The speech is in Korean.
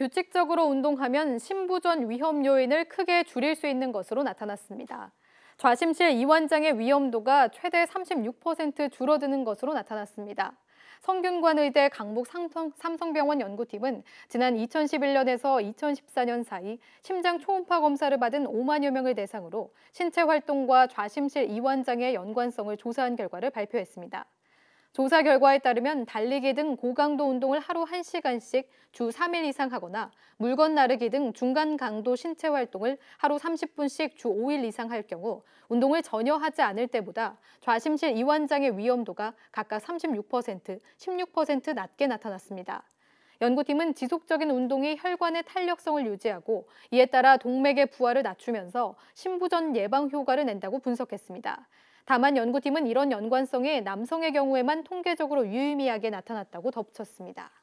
규칙적으로 운동하면 심부전 위험 요인을 크게 줄일 수 있는 것으로 나타났습니다. 좌심실 이완장의 위험도가 최대 36% 줄어드는 것으로 나타났습니다. 성균관의대 강북 삼성병원 연구팀은 지난 2011년에서 2014년 사이 심장 초음파 검사를 받은 5만여 명을 대상으로 신체 활동과 좌심실 이완장의 연관성을 조사한 결과를 발표했습니다. 조사 결과에 따르면 달리기 등 고강도 운동을 하루 1시간씩 주 3일 이상 하거나 물건 나르기 등 중간 강도 신체 활동을 하루 30분씩 주 5일 이상 할 경우 운동을 전혀 하지 않을 때보다 좌심실 이완장애 위험도가 각각 36%, 16% 낮게 나타났습니다. 연구팀은 지속적인 운동이 혈관의 탄력성을 유지하고 이에 따라 동맥의 부하를 낮추면서 심부전 예방 효과를 낸다고 분석했습니다. 다만 연구팀은 이런 연관성이 남성의 경우에만 통계적으로 유의미하게 나타났다고 덧붙였습니다.